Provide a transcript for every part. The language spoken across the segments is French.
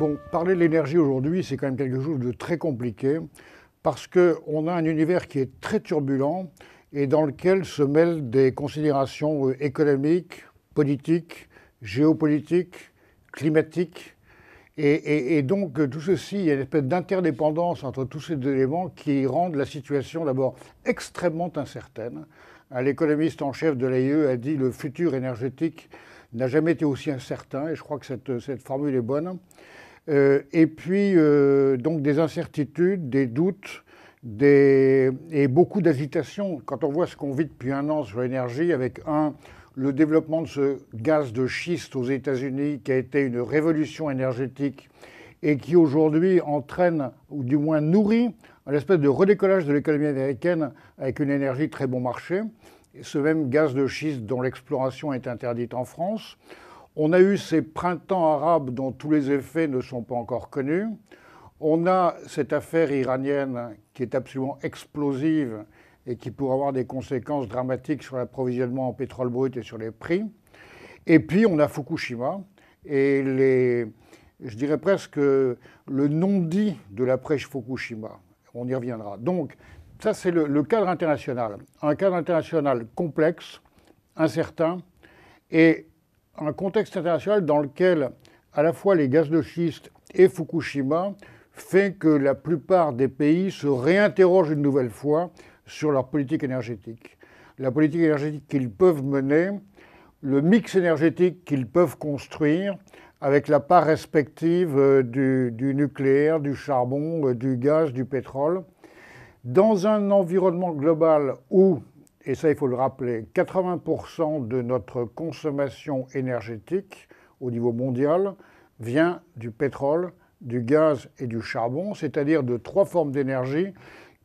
Bon, parler de l'énergie aujourd'hui, c'est quand même quelque chose de très compliqué parce qu'on a un univers qui est très turbulent et dans lequel se mêlent des considérations euh, économiques, politiques, géopolitiques, climatiques. Et, donc euh, tout ceci, il y a une espèce d'interdépendance entre tous ces éléments qui rendent la situation d'abord extrêmement incertaine. Euh, l'économiste en chef de l'AIE a dit le futur énergétique n'a jamais été aussi incertain, et je crois que cette, cette formule est bonne. Euh, et puis, euh, donc, des incertitudes, des doutes, et beaucoup d'agitation. Quand on voit ce qu'on vit depuis un an sur l'énergie, avec un, le développement de ce gaz de schiste aux États-Unis, qui a été une révolution énergétique et qui aujourd'hui entraîne, ou du moins nourrit, espèce de redécollage de l'économie américaine avec une énergie très bon marché. ce même gaz de schiste dont l'exploration est interdite en France. On a eu ces printemps arabes dont tous les effets ne sont pas encore connus. On a cette affaire iranienne qui est absolument explosive et qui pourrait avoir des conséquences dramatiques sur l'approvisionnement en pétrole brut et sur les prix. Et puis on a Fukushima et les, je dirais presque le non-dit de la prêche Fukushima. On y reviendra. Donc ça c'est le, le cadre international, un cadre international complexe, incertain et un contexte international dans lequel à la fois les gaz de schiste et Fukushima fait que la plupart des pays se réinterrogent une nouvelle fois sur leur politique énergétique. La politique énergétique qu'ils peuvent mener, le mix énergétique qu'ils peuvent construire avec la part respective euh, du, du nucléaire, du charbon, euh, du gaz, du pétrole, dans un environnement global où et ça il faut le rappeler, 80% de notre consommation énergétique au niveau mondial vient du pétrole, du gaz et du charbon, c'est-à-dire de trois formes d'énergie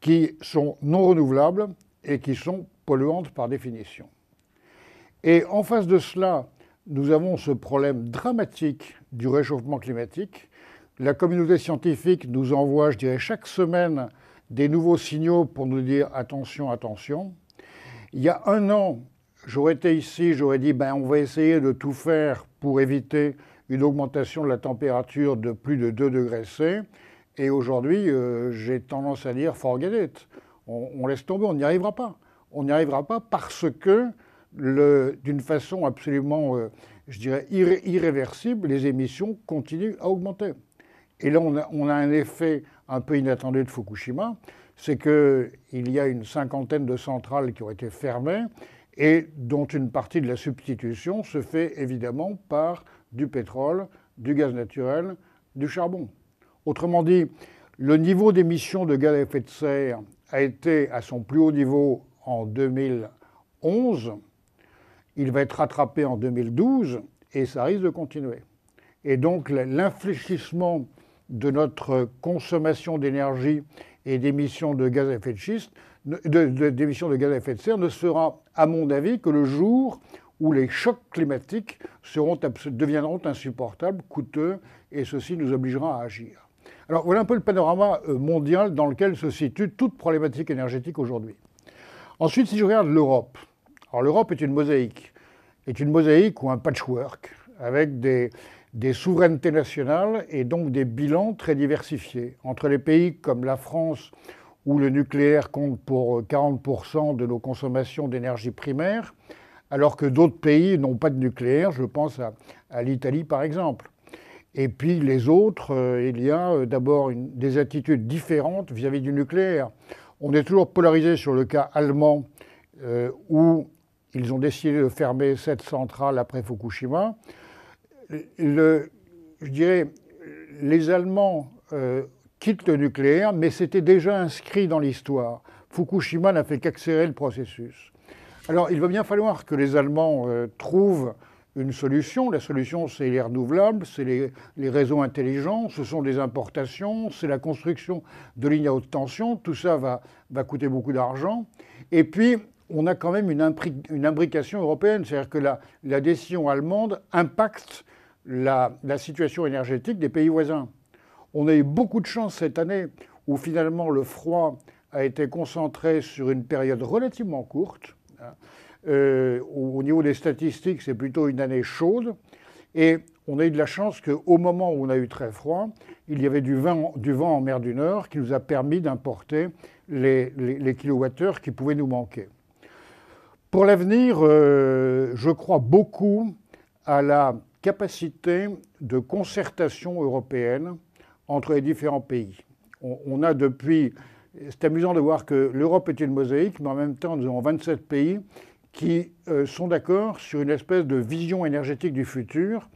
qui sont non renouvelables et qui sont polluantes par définition. Et en face de cela, nous avons ce problème dramatique du réchauffement climatique. La communauté scientifique nous envoie, je dirais, chaque semaine des nouveaux signaux pour nous dire attention, attention. Il y a un an, j'aurais été ici, j'aurais dit, ben, on va essayer de tout faire pour éviter une augmentation de la température de plus de 2 degrés C. Et aujourd'hui, euh, j'ai tendance à dire, forget it. On, laisse tomber, on n'y arrivera pas. On n'y arrivera pas parce que, d'une façon absolument, euh, je dirais, irréversible, les émissions continuent à augmenter. Et là, on a un effet un peu inattendu de Fukushima, c'est qu'il y a une cinquantaine de centrales qui ont été fermées et dont une partie de la substitution se fait évidemment par du pétrole, du gaz naturel, du charbon. Autrement dit, le niveau d'émission de gaz à effet de serre a été à son plus haut niveau en 2011, il va être rattrapé en 2012 et ça risque de continuer. Et donc l'infléchissement de notre consommation d'énergie et d'émissions de gaz à effet de de, de gaz à effet de serre ne sera, à mon avis, que le jour où les chocs climatiques seront, deviendront insupportables, coûteux, et ceci nous obligera à agir. Alors voilà un peu le panorama euh, mondial dans lequel se situe toute problématique énergétique aujourd'hui. Ensuite, si je regarde l'Europe, alors l'Europe est une mosaïque, est une mosaïque ou un patchwork, avec des, des souverainetés nationales et donc des bilans très diversifiés. Entre les pays comme la France, où le nucléaire compte pour 40% euh, de nos consommations d'énergie primaire, alors que d'autres pays n'ont pas de nucléaire, je pense à, l'Italie par exemple. Et puis les autres, euh, il y a euh, d'abord des attitudes différentes vis-à-vis du nucléaire. On est toujours polarisé sur le cas allemand, où ils ont décidé de fermer cette centrale après Fukushima je dirais, les Allemands euh, quittent le nucléaire, mais c'était déjà inscrit dans l'histoire. Fukushima n'a fait qu'accélérer le processus. Alors il va bien falloir que les Allemands euh, trouvent une solution. La solution, c'est les renouvelables, c'est les, réseaux intelligents, ce sont des importations, c'est la construction de lignes à haute tension. Tout ça va, coûter beaucoup d'argent. Et puis, on a quand même une, imbrication européenne, c'est-à-dire que la, la, décision allemande impacte la, situation énergétique des pays voisins. On a eu beaucoup de chance cette année où finalement le froid a été concentré sur une période relativement courte. Euh, au niveau des statistiques, c'est plutôt une année chaude. Et on a eu de la chance qu'au moment où on a eu très froid, il y avait du vent, du vent en mer du Nord qui nous a permis d'importer les, kilowattheures qui pouvaient nous manquer. Pour l'avenir, euh, je crois beaucoup à la capacité de concertation européenne entre les différents pays. On, a depuis, c'est amusant de voir que l'Europe est une mosaïque, mais en même temps, nous avons 27 pays qui euh, sont d'accord sur une espèce de vision énergétique du futur,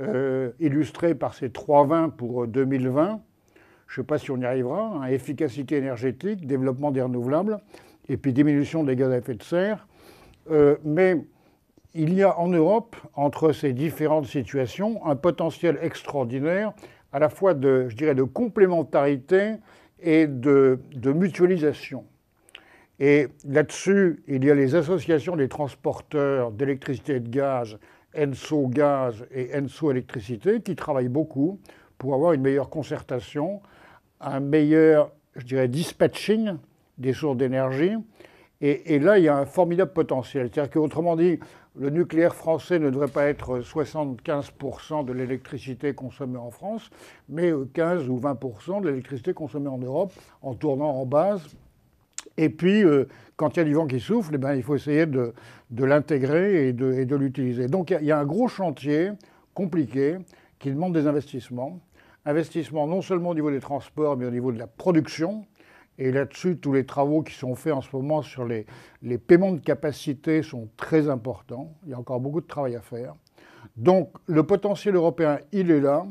euh, illustrée par ces 3,20 pour 2020. Euh, Je ne sais pas si on y arrivera, hein. efficacité énergétique, développement des renouvelables, et puis diminution des gaz à effet de serre. mais il y a en Europe, entre ces différentes situations, un potentiel extraordinaire, à la fois de, je dirais, de complémentarité et de, de mutualisation. Et là-dessus, il y a les associations des transporteurs d'électricité et de gaz, ENSO Gaz et ENSO Électricité, qui travaillent beaucoup pour avoir une meilleure concertation, un meilleur, je dirais, dispatching des sources d'énergie, et, là, il y a un formidable potentiel. C'est-à-dire qu'autrement dit, le nucléaire français ne devrait pas être 75% de l'électricité consommée en France, mais 15 ou 20% de l'électricité consommée en Europe, en tournant en base. Et puis, euh, quand il y a du vent qui souffle, eh ben, il faut essayer de, l'intégrer et de, l'utiliser. Donc il y, a un gros chantier compliqué qui demande des investissements. Investissements non seulement au niveau des transports, mais au niveau de la production et là-dessus, tous les travaux qui sont faits en ce moment sur les, paiements de capacité sont très importants. Il y a encore beaucoup de travail à faire. Donc le potentiel européen, il est là,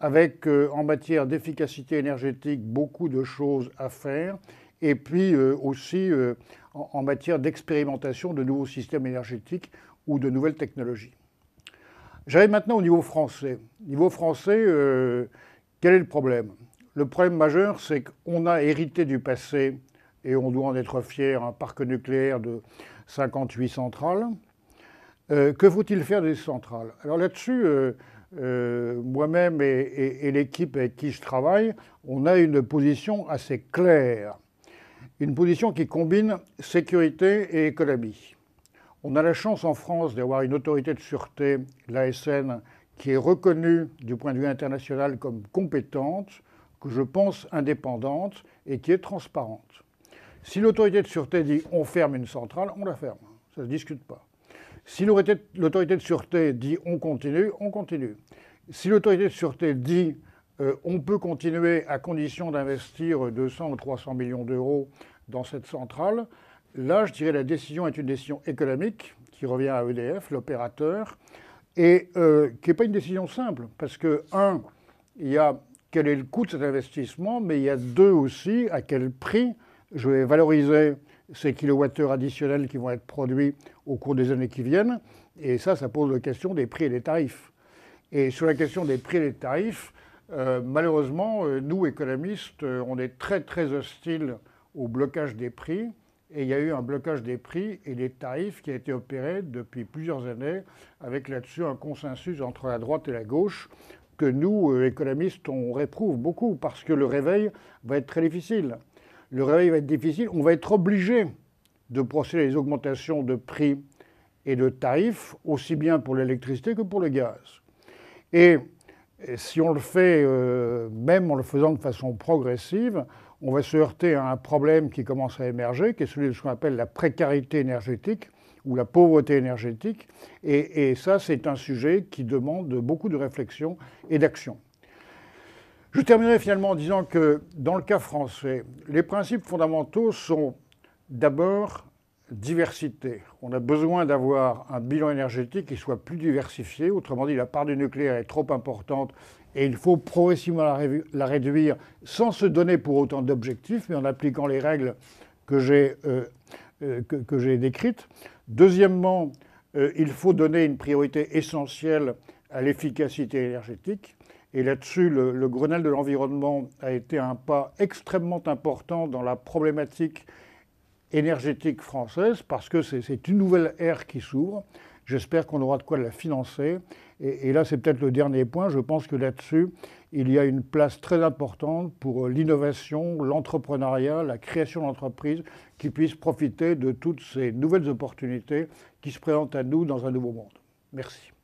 avec euh, en matière d'efficacité énergétique beaucoup de choses à faire, et puis euh, aussi euh, en, matière d'expérimentation de nouveaux systèmes énergétiques ou de nouvelles technologies. J'arrive maintenant au niveau français. Niveau français, quel est le problème le problème majeur, c'est qu'on a hérité du passé, et on doit en être fier, un parc nucléaire de 58 centrales. Euh, que faut-il faire des centrales Alors là-dessus, euh, euh, moi-même et, et l'équipe avec qui je travaille, on a une position assez claire. Une position qui combine sécurité et économie. On a la chance en France d'avoir une autorité de sûreté, l'ASN, qui est reconnue du point de vue international comme compétente, que je pense indépendante et qui est transparente. Si l'autorité de sûreté dit on ferme une centrale, on la ferme. Hein, ça ne se discute pas. Si l'autorité de sûreté dit on continue, on continue. Si l'autorité de sûreté dit euh, on peut continuer à condition d'investir 200 ou 300 millions d'euros dans cette centrale, là, je dirais la décision est une décision économique qui revient à EDF, l'opérateur, et euh, qui n'est pas une décision simple, parce que, un, il y a quel est le coût de cet investissement, mais il y a deux aussi, à quel prix je vais valoriser ces kilowattheures additionnels qui vont être produits au cours des années qui viennent. Et ça, ça pose la question des prix et des tarifs. Et sur la question des prix et des tarifs, euh, malheureusement, euh, nous, économistes, euh, on est très très hostiles au blocage des prix. Et il y a eu un blocage des prix et des tarifs qui a été opéré depuis plusieurs années, avec là-dessus un consensus entre la droite et la gauche que nous, euh, économistes, on réprouve beaucoup parce que le réveil va être très difficile. Le réveil va être difficile, on va être obligé de procéder à des augmentations de prix et de tarifs, aussi bien pour l'électricité que pour le gaz. Et si on le fait, euh, même en le faisant de façon progressive, on va se heurter à un problème qui commence à émerger, qui est celui de ce qu'on appelle la précarité énergétique, ou la pauvreté énergétique. Et, ça, c'est un sujet qui demande beaucoup de réflexion et d'action. Je terminerai finalement en disant que dans le cas français, les principes fondamentaux sont d'abord diversité. On a besoin d'avoir un bilan énergétique qui soit plus diversifié. Autrement dit, la part du nucléaire est trop importante et il faut progressivement la, réduire sans se donner pour autant d'objectifs, mais en appliquant les règles que j'ai euh, euh, que, j'ai décrites. Deuxièmement, euh, il faut donner une priorité essentielle à l'efficacité énergétique. Et là-dessus, le, Grenelle de l'environnement a été un pas extrêmement important dans la problématique énergétique française parce que c'est une nouvelle ère qui s'ouvre J'espère qu'on aura de quoi la financer. Et, là, c'est peut-être le dernier point. Je pense que là-dessus, il y a une place très importante pour euh, l'innovation, l'entrepreneuriat, la création d'entreprises qui puissent profiter de toutes ces nouvelles opportunités qui se présentent à nous dans un nouveau monde. Merci.